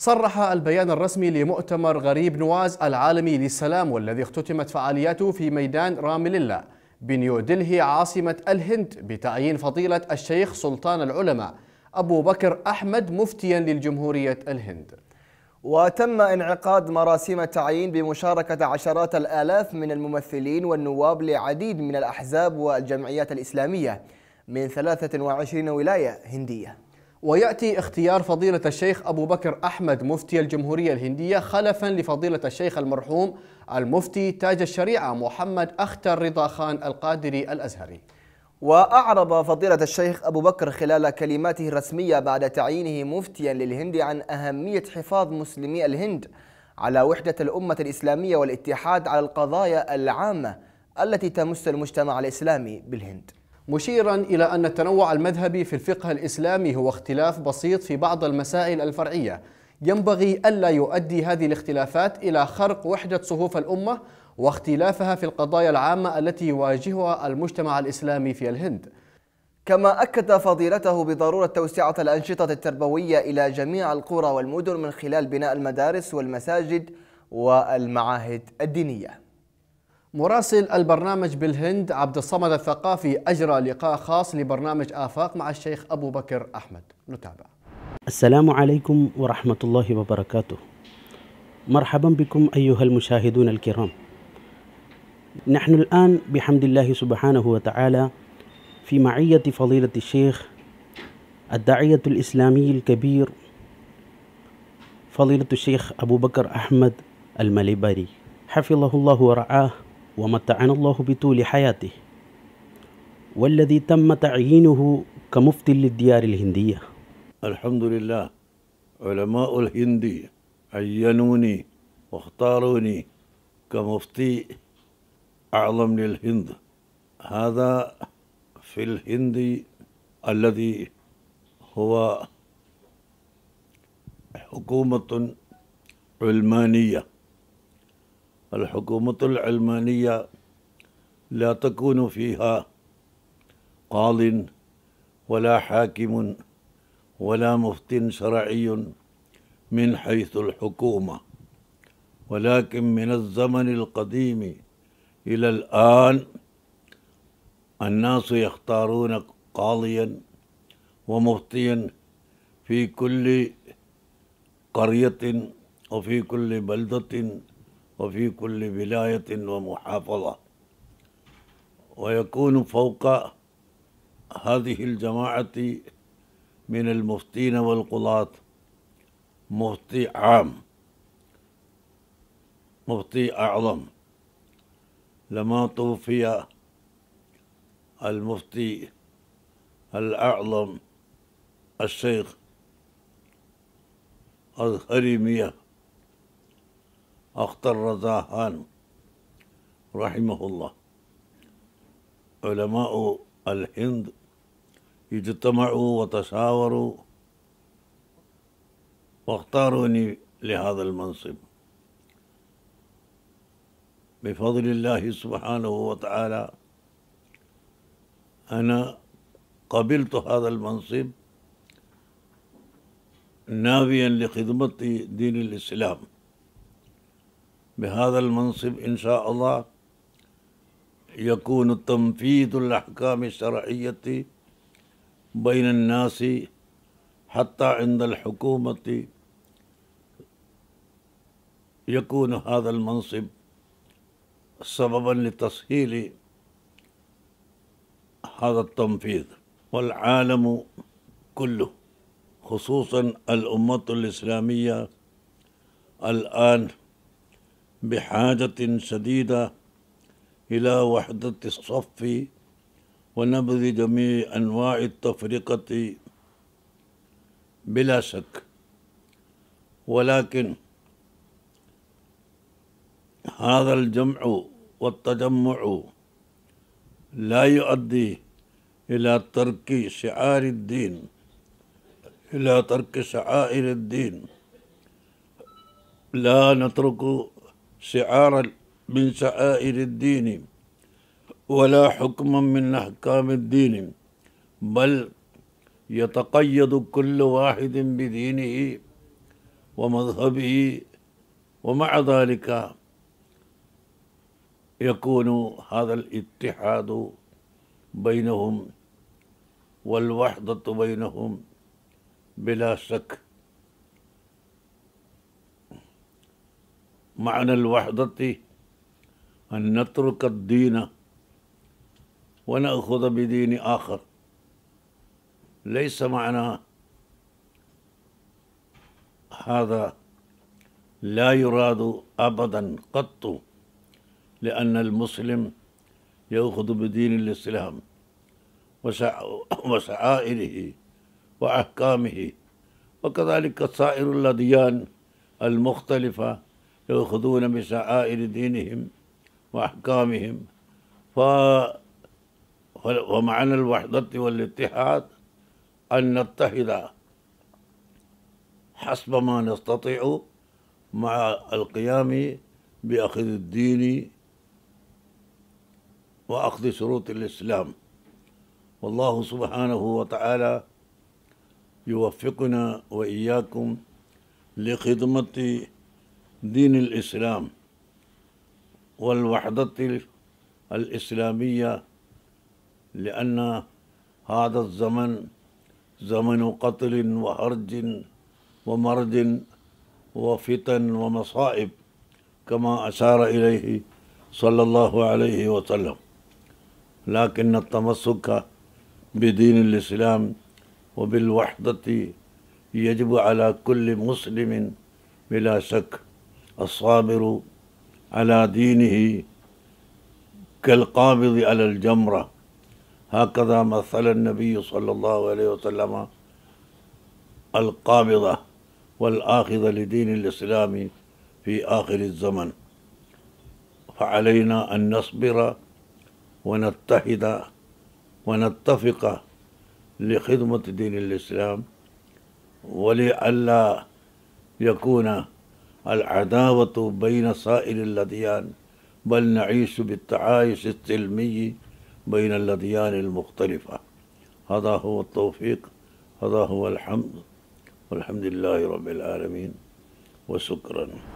صرح البيان الرسمي لمؤتمر غريب نواز العالمي للسلام والذي اختتمت فعالياته في ميدان رام بنيو دلهي عاصمة الهند بتعيين فضيلة الشيخ سلطان العلماء أبو بكر أحمد مفتيا للجمهورية الهند وتم انعقاد مراسم التعيين بمشاركة عشرات الآلاف من الممثلين والنواب لعديد من الأحزاب والجمعيات الإسلامية من 23 ولاية هندية ويأتي اختيار فضيلة الشيخ أبو بكر أحمد مفتي الجمهورية الهندية خلفا لفضيلة الشيخ المرحوم المفتي تاج الشريعة محمد أختر رضا خان القادري الأزهري وأعرب فضيلة الشيخ أبو بكر خلال كلماته الرسمية بعد تعيينه مفتيا للهند عن أهمية حفاظ مسلمي الهند على وحدة الأمة الإسلامية والاتحاد على القضايا العامة التي تمس المجتمع الإسلامي بالهند مشيرا إلى أن التنوع المذهبي في الفقه الإسلامي هو اختلاف بسيط في بعض المسائل الفرعية ينبغي ألا يؤدي هذه الاختلافات إلى خرق وحدة صفوف الأمة واختلافها في القضايا العامة التي يواجهها المجتمع الإسلامي في الهند كما أكد فضيلته بضرورة توسعة الأنشطة التربوية إلى جميع القرى والمدن من خلال بناء المدارس والمساجد والمعاهد الدينيه مراسل البرنامج بالهند عبد الصمد الثقافي أجرى لقاء خاص لبرنامج آفاق مع الشيخ أبو بكر أحمد نتابع السلام عليكم ورحمة الله وبركاته مرحبا بكم أيها المشاهدون الكرام نحن الآن بحمد الله سبحانه وتعالى في معية فضيلة الشيخ الداعية الإسلامي الكبير فضيلة الشيخ أبو بكر أحمد المليبري حفظه الله ورعاه ومتعنا الله بطول حياته والذي تم تعيينه كمفتي للديار الهندية الحمد لله علماء الهند عينوني واختاروني كمفتي أعظم للهند هذا في الهند الذي هو حكومة علمانية الحكومة العلمانية لا تكون فيها قاض ولا حاكم ولا مفت شرعي من حيث الحكومة ولكن من الزمن القديم إلى الآن الناس يختارون قاضيا ومفتيا في كل قرية وفي كل بلدة وفي كل ولاية ومحافظة ويكون فوق هذه الجماعة من المفتين والقضاة مفتي عام مفتي أعظم لما توفي المفتي الأعظم الشيخ الهرميه Akhtar Rıza رحمه الله علماء الهند اجتمعوا وتشاوروا واختاروني لهذا المنصب بفضل الله سبحانه وتعالى أنا قبلت هذا المنصب نابيا لخدمة دين الإسلام بهذا المنصب إن شاء الله يكون تنفيذ الأحكام الشرعية بين الناس حتى عند الحكومة يكون هذا المنصب سببا لتسهيل هذا التنفيذ والعالم كله خصوصا الأمة الإسلامية الآن بحاجة شديدة إلى وحدة الصف ونبذ جميع أنواع التفرقة بلا شك ولكن هذا الجمع والتجمع لا يؤدي إلى ترك شعار الدين إلى ترك شعائر الدين لا نترك شعارا من شعائر الدين ولا حكما من أحكام الدين بل يتقيد كل واحد بدينه ومذهبه ومع ذلك يكون هذا الاتحاد بينهم والوحدة بينهم بلا شك معنى الوحدة أن نترك الدين ونأخذ بدين آخر ليس معنى هذا لا يراد أبدا قط لأن المسلم يأخذ بدين الإسلام وشعائره وأحكامه وكذلك سائر الأديان المختلفة يأخذون بسعائر دينهم وأحكامهم ف ومعنى الوحدة والاتحاد أن نتحد حسب ما نستطيع مع القيام بأخذ الدين وأخذ شروط الإسلام والله سبحانه وتعالى يوفقنا وإياكم لخدمة دين الإسلام والوحدة الإسلامية لأن هذا الزمن زمن قتل وهرج ومرج وفتن ومصائب كما أشار إليه صلى الله عليه وسلم لكن التمسك بدين الإسلام وبالوحدة يجب على كل مسلم بلا شك الصابر على دينه كالقابض على الجمرة هكذا مثل النبي صلى الله عليه وسلم القابضة والآخذ لدين الإسلام في آخر الزمن فعلينا أن نصبر ونتحد ونتفق لخدمة دين الإسلام ولئلا يكون العداوة بين سائر الأديان بل نعيش بالتعايش السلمي بين الأديان المختلفة هذا هو التوفيق هذا هو الحمد والحمد لله رب العالمين وشكرا